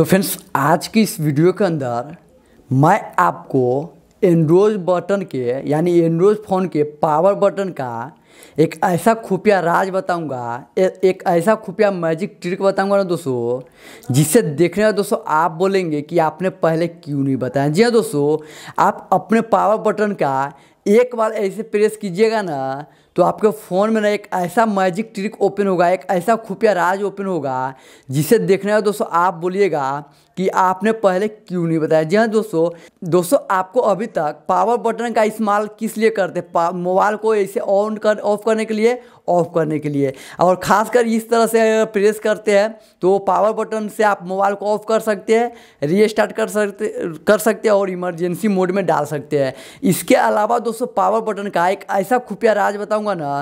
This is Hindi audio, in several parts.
तो फ्रेंड्स आज की इस वीडियो के अंदर मैं आपको एंड्रोज बटन के यानी एंड्रोज फ़ोन के पावर बटन का एक ऐसा खुफिया राज बताऊंगा एक ऐसा खुफिया मैजिक ट्रिक बताऊंगा ना दोस्तों जिसे देखने का दोस्तों आप बोलेंगे कि आपने पहले क्यों नहीं बताया जी हाँ दोस्तों आप अपने पावर बटन का एक बार ऐसे प्रेस कीजिएगा ना तो आपके फ़ोन में ना एक ऐसा मैजिक ट्रिक ओपन होगा एक ऐसा खुफिया राज ओपन होगा जिसे देखने का दोस्तों आप बोलिएगा कि आपने पहले क्यों नहीं बताया जी हाँ दोस्तों दोस्तों आपको अभी तक पावर बटन का इस्तेमाल किस लिए करते मोबाइल को ऐसे ऑन कर ऑफ करने के लिए ऑफ करने के लिए और ख़ासकर इस तरह से प्रेस करते हैं तो पावर बटन से आप मोबाइल को ऑफ कर सकते हैं रीस्टार्ट कर सकते कर सकते हैं और इमरजेंसी मोड में डाल सकते हैं इसके अलावा दोस्तों पावर बटन का एक ऐसा खुफिया राज बताऊंगा ना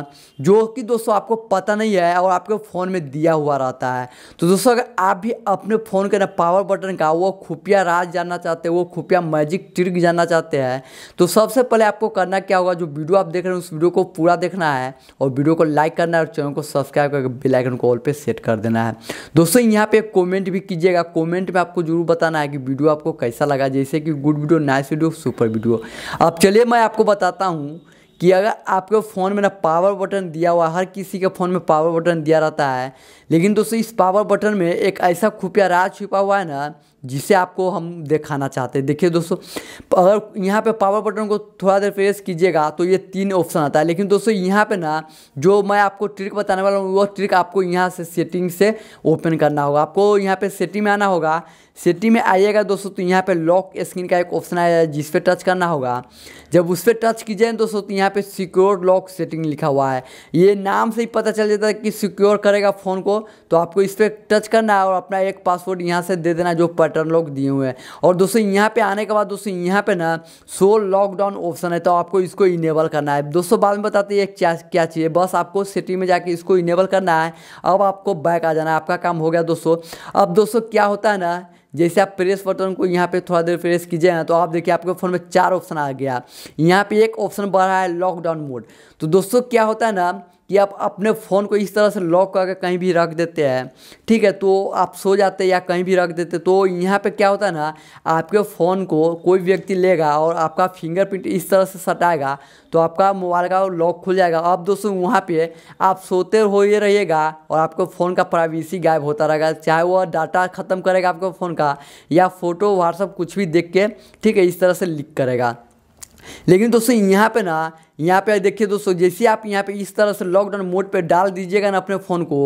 जो कि दोस्तों आपको पता नहीं है और आपके फ़ोन में दिया हुआ रहता है तो दोस्तों अगर आप भी अपने फ़ोन के ना पावर बटन पैटर्न का हाँ, वो खुफिया राज जानना चाहते हैं वो खुफिया मैजिक ट्रिक जानना चाहते हैं तो सबसे पहले आपको करना क्या होगा जो वीडियो आप देख रहे हैं उस वीडियो को पूरा देखना है और वीडियो को लाइक करना है और चैनल को सब्सक्राइब करके बेलाइकन को ऑल पर सेट कर देना है दोस्तों यहाँ पर कॉमेंट भी कीजिएगा कॉमेंट में आपको जरूर बताना है कि वीडियो आपको कैसा लगा जैसे कि good video nice video super video अब चलिए मैं आपको बताता हूँ कि अगर आपके फ़ोन में ना पावर बटन दिया हुआ हर किसी के फ़ोन में पावर बटन दिया रहता है लेकिन दोस्तों इस पावर बटन में एक ऐसा खुफिया राज छुपा हुआ है ना जिसे आपको हम दिखाना चाहते हैं देखिए दोस्तों अगर यहाँ पे पावर बटन को थोड़ा देर प्रेस कीजिएगा तो ये तीन ऑप्शन आता है लेकिन दोस्तों यहाँ पे ना जो मैं आपको ट्रिक बताने वाला हूँ वो ट्रिक आपको यहाँ से सेटिंग से ओपन करना होगा आपको यहाँ पे सेटिंग में आना होगा सेटिंग में आइएगा दोस्तों तो यहाँ पर लॉक स्क्रीन का एक ऑप्शन आया है जिस पर टच करना होगा जब उस पर टच कीजिए दोस्तों तो यहाँ पर सिक्योर लॉक सेटिंग लिखा हुआ है ये नाम से ही पता चल जाता है कि सिक्योर करेगा फ़ोन को तो आपको इस पर टच करना है और अपना एक पासवर्ड यहाँ से दे देना जो बटन लॉक दिए हुए हैं और दोस्तों यहाँ पे आने के बाद दोस्तों यहाँ पे ना सो लॉकडाउन ऑप्शन है तो आपको इसको इनेबल करना है दोस्तों बाद में बताते हैं क्या क्या चाहिए बस आपको सिटी में जाके इसको इनेबल करना है अब आपको बैक आ जाना है आपका काम हो गया दोस्तों अब दोस्तों क्या होता है ना जैसे आप प्रेस बटन को यहाँ पे थोड़ा देर प्रेस कीजिए ना तो आप देखिए आपके फ़ोन में चार ऑप्शन आ गया यहाँ पे एक ऑप्शन बढ़ा है लॉकडाउन मोड तो दोस्तों क्या होता है ना कि आप अपने फ़ोन को इस तरह से लॉक करके कहीं भी रख देते हैं ठीक है तो आप सो जाते या कहीं भी रख देते तो यहाँ पे क्या होता है ना आपके फ़ोन को कोई व्यक्ति लेगा और आपका फिंगरप्रिंट इस तरह से सटाएगा तो आपका मोबाइल का लॉक खुल जाएगा अब दोस्तों वहाँ पे आप सोते हो ये रहिएगा और आपको फ़ोन का प्राइवेसी गायब होता रहेगा चाहे वह डाटा ख़त्म करेगा आपके फ़ोन का या फ़ोटो व्हाट्सअप कुछ भी देख के ठीक है इस तरह से लिक करेगा लेकिन दोस्तों यहाँ पे ना यहाँ पे देखिए दोस्तों जैसे आप यहाँ पे इस तरह से लॉकडाउन मोड पे डाल दीजिएगा ना अपने फ़ोन को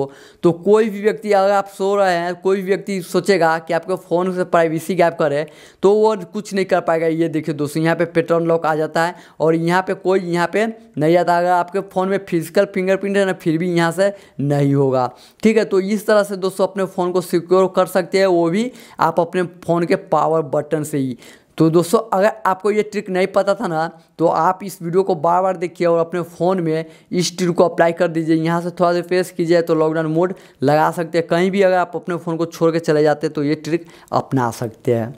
तो कोई भी व्यक्ति अगर आप सो रहे हैं कोई भी व्यक्ति सोचेगा कि आपके फ़ोन से प्राइवेसी गैप करे तो वो कुछ नहीं कर पाएगा ये देखिए दोस्तों यहाँ पे पेटर्न लॉक आ जाता है और यहाँ पर कोई यहाँ पर नहीं आता अगर आपके फ़ोन में फिजिकल फिंगरप्रिंट है ना फिर भी यहाँ से नहीं होगा ठीक है तो इस तरह से दोस्तों अपने फ़ोन को सिक्योर कर सकते हैं वो भी आप अपने फ़ोन के पावर बटन से ही तो दोस्तों अगर आपको ये ट्रिक नहीं पता था ना तो आप इस वीडियो को बार बार देखिए और अपने फ़ोन में इस ट्रिक को अप्लाई कर दीजिए यहाँ से थोड़ा सा फेस कीजिए तो लॉकडाउन मोड लगा सकते हैं कहीं भी अगर आप अपने फ़ोन को छोड़ के चले जाते हैं तो ये ट्रिक अपना सकते हैं